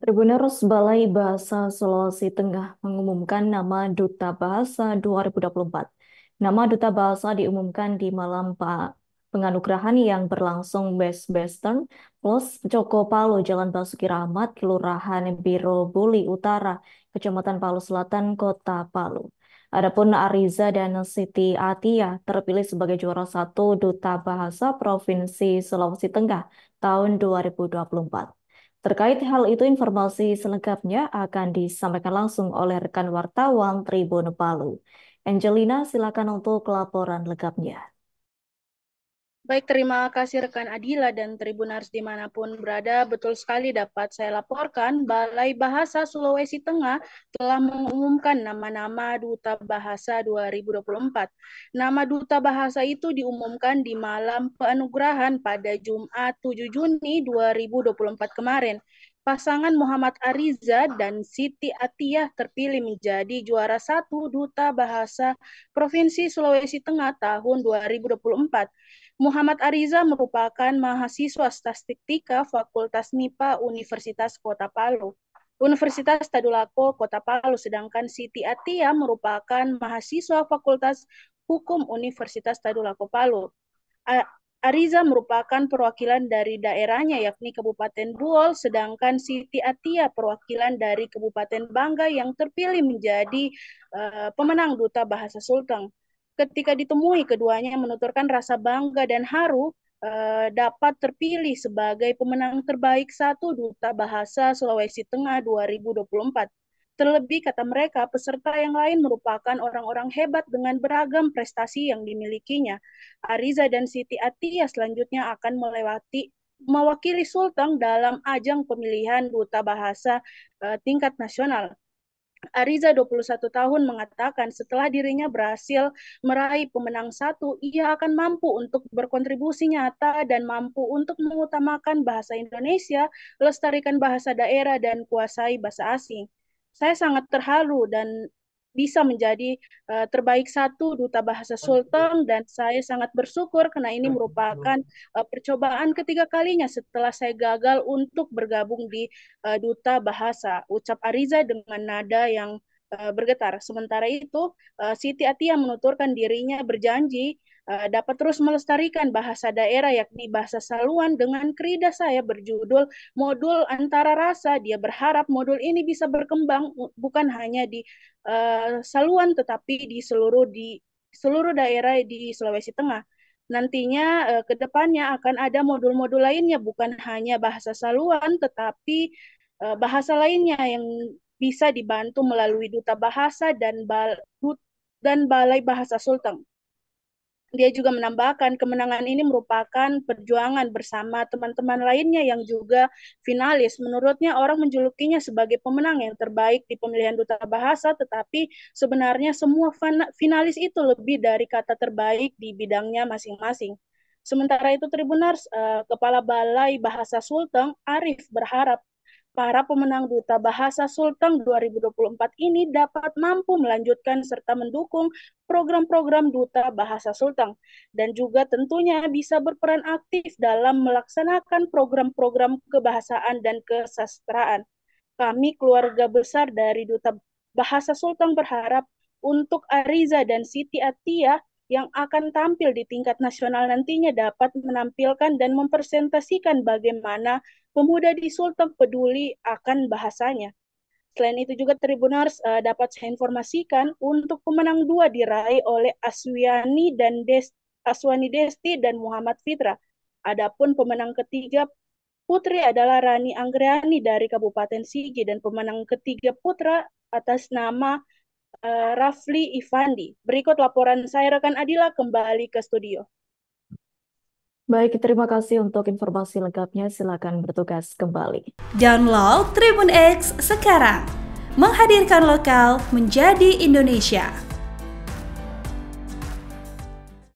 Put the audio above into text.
Tribuners Balai Bahasa Sulawesi Tengah mengumumkan nama Duta Bahasa 2024. Nama Duta Bahasa diumumkan di malam penganugerahan yang berlangsung West Western Plus Joko Palu Jalan Basuki Rahmat, Kelurahan Biro Buli Utara, Kecamatan Palu Selatan, Kota Palu. Adapun Ariza dan Siti Atia terpilih sebagai juara satu Duta Bahasa Provinsi Sulawesi Tengah tahun 2024. Terkait hal itu, informasi selengkapnya akan disampaikan langsung oleh rekan wartawan Tribun Palu. Angelina, silakan untuk laporan lengkapnya. Baik, terima kasih rekan Adila dan Tribunars dimanapun berada. Betul sekali dapat saya laporkan, Balai Bahasa Sulawesi Tengah telah mengumumkan nama-nama Duta Bahasa 2024. Nama Duta Bahasa itu diumumkan di malam penugerahan pada Jumat 7 Juni 2024 kemarin pasangan Muhammad Ariza dan Siti Atiyah terpilih menjadi juara satu Duta Bahasa Provinsi Sulawesi Tengah tahun 2024. Muhammad Ariza merupakan mahasiswa statistika Fakultas MIPA Universitas Kota Palu. Universitas Tadulako Kota Palu, sedangkan Siti Atiyah merupakan mahasiswa Fakultas Hukum Universitas Tadulako Palu. Ariza merupakan perwakilan dari daerahnya yakni Kabupaten Buol, sedangkan Siti Atia perwakilan dari Kabupaten Bangga yang terpilih menjadi uh, pemenang Duta Bahasa Sulteng. Ketika ditemui, keduanya menuturkan rasa bangga dan haru uh, dapat terpilih sebagai pemenang terbaik satu Duta Bahasa Sulawesi Tengah 2024. Terlebih kata mereka, peserta yang lain merupakan orang-orang hebat dengan beragam prestasi yang dimilikinya. Ariza dan Siti Atia selanjutnya akan melewati mewakili Sultan dalam ajang pemilihan duta bahasa uh, tingkat nasional. Ariza 21 tahun mengatakan setelah dirinya berhasil meraih pemenang satu, ia akan mampu untuk berkontribusi nyata dan mampu untuk mengutamakan bahasa Indonesia, lestarikan bahasa daerah, dan kuasai bahasa asing. Saya sangat terharu dan bisa menjadi uh, terbaik satu duta bahasa Sultan gitu. dan saya sangat bersyukur karena ini gitu. merupakan uh, percobaan ketiga kalinya setelah saya gagal untuk bergabung di uh, duta bahasa. Ucap Ariza dengan nada yang Eh, bergetar. Sementara itu, eh, Siti Atia menuturkan dirinya berjanji eh, dapat terus melestarikan bahasa daerah yakni bahasa saluan dengan kerida saya berjudul Modul Antara Rasa. Dia berharap modul ini bisa berkembang bukan hanya di saluan tetapi di seluruh di seluruh daerah di Sulawesi Tengah. Nantinya ke depannya akan ada modul-modul lainnya bukan hanya bahasa saluan tetapi bahasa lainnya yang bisa dibantu melalui duta bahasa dan bal dan balai bahasa sultan. Dia juga menambahkan kemenangan ini merupakan perjuangan bersama teman-teman lainnya yang juga finalis. Menurutnya orang menjulukinya sebagai pemenang yang terbaik di pemilihan duta bahasa, tetapi sebenarnya semua finalis itu lebih dari kata terbaik di bidangnya masing-masing. Sementara itu Tribunars, eh, Kepala Balai Bahasa Sulteng Arif berharap para pemenang Duta Bahasa Sulteng 2024 ini dapat mampu melanjutkan serta mendukung program-program Duta Bahasa Sultan dan juga tentunya bisa berperan aktif dalam melaksanakan program-program kebahasaan dan kesastraan. Kami keluarga besar dari Duta Bahasa Sultan berharap untuk Ariza dan Siti Atia yang akan tampil di tingkat nasional nantinya dapat menampilkan dan mempresentasikan bagaimana pemuda di Sulteng peduli akan bahasanya. Selain itu juga Tribunars uh, eh, dapat saya informasikan untuk pemenang dua diraih oleh Aswiani dan Des Aswani Desti dan Muhammad Fitra. Adapun pemenang ketiga putri adalah Rani Anggriani dari Kabupaten Sigi dan pemenang ketiga putra atas nama uh, Rafli Ivandi. Berikut laporan saya rekan Adila kembali ke studio. Baik, terima kasih untuk informasi lengkapnya. Silakan bertugas kembali. Download Tribun X sekarang. Menghadirkan lokal menjadi Indonesia.